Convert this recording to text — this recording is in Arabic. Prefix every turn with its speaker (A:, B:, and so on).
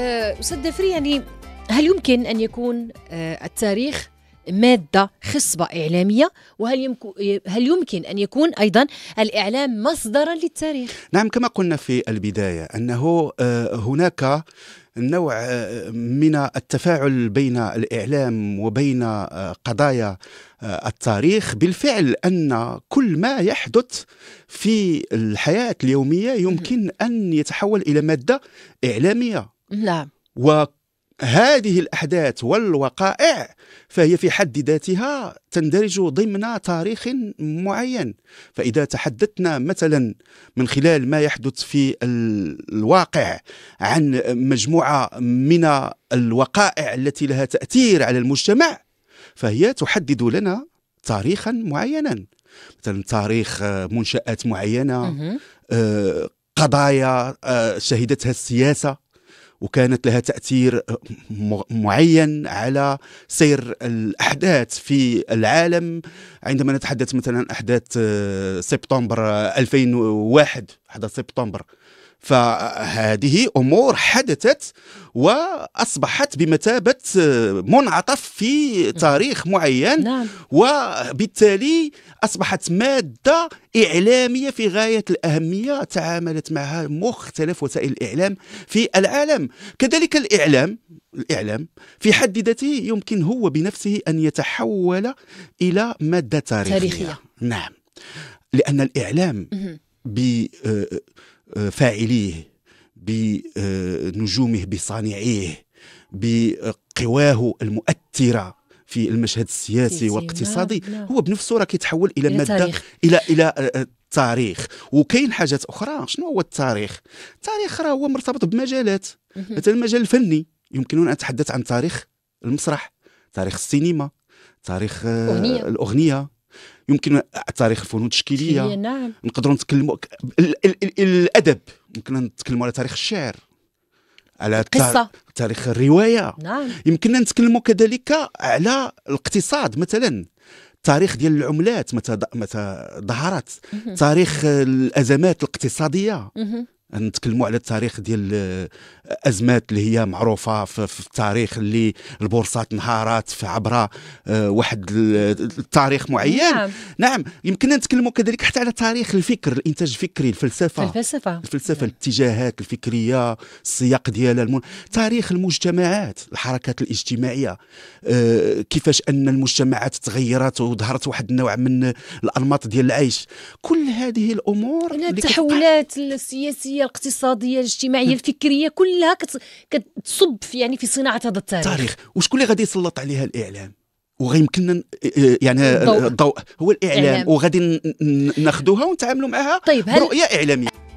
A: آه، أستاذ دافري يعني هل يمكن أن يكون آه، التاريخ مادة خصبة إعلامية وهل يمكن هل يمكن أن يكون أيضا الإعلام مصدرا للتاريخ؟ نعم كما قلنا في البداية أنه آه، هناك نوع من التفاعل بين الإعلام وبين قضايا التاريخ بالفعل أن كل ما يحدث في الحياة اليومية يمكن أن يتحول إلى مادة إعلامية نعم وهذه الأحداث والوقائع فهي في حد ذاتها تندرج ضمن تاريخ معين فإذا تحدثنا مثلا من خلال ما يحدث في الواقع عن مجموعة من الوقائع التي لها تأثير على المجتمع فهي تحدد لنا تاريخا معينا مثلا تاريخ منشآت معينة آه، قضايا آه، شهدتها السياسة وكانت لها تاثير آه، معين على سير الاحداث في العالم عندما نتحدث مثلا احداث آه، سبتمبر 2001 آه، 11 سبتمبر فهذه امور حدثت واصبحت بمثابه منعطف في تاريخ معين نعم. وبالتالي اصبحت ماده اعلاميه في غايه الاهميه تعاملت معها مختلف وسائل الاعلام في العالم كذلك الاعلام الاعلام في حد ذاته يمكن هو بنفسه ان يتحول الى ماده تاريخيه, تاريخية. نعم لان الاعلام بفاعليه بنجومه بصانعيه بقواه المؤثره في المشهد السياسي والاقتصادي نعم، نعم. هو بنفسه راه كيتحول الى ماده تاريخ. الى الى التاريخ آه، وكاين حاجات اخرى شنو هو التاريخ التاريخ راه هو مرتبط بمجالات مثلا المجال الفني يمكننا ان نتحدث عن تاريخ المسرح تاريخ السينما تاريخ آه، الأغنية. الاغنيه يمكن تاريخ الفنون التشكيليه إيه، نعم نقدروا نتكلموا الادب يمكن نتكلموا على تاريخ الشعر على قصة. تاريخ الروايه نعم يمكننا نتكلموا كذلك على الاقتصاد مثلا تاريخ ديال العملات متى متى ظهرت تاريخ الازمات الاقتصاديه نتكلموا على التاريخ ديال آه، ازمات اللي هي معروفه في التاريخ اللي البورصات انهارت عبر آه، واحد التاريخ معين نعم, نعم. يمكننا نتكلموا كذلك حتى على تاريخ الفكر الانتاج الفكري الفلسفه الفلسفه الفلسفه نعم. الاتجاهات الفكريه السياق ديالها المن... تاريخ المجتمعات الحركات الاجتماعيه آه، كيفاش ان المجتمعات تغيرت وظهرت واحد النوع من الانماط ديال العيش كل هذه الامور التحولات السياسيه السياسيه الاقتصاديه الاجتماعيه الفكريه كلها كتصب في يعني في صناعه هذا التاريخ التاريخ وشكون اللي غادي يسلط عليها الاعلام وغيمكننا آه، آه، يعني آه، الضوء, الضوء هو الاعلام إعلام. وغادي ناخذوها ونتعاملوا معها طيب هل... برؤيه اعلاميه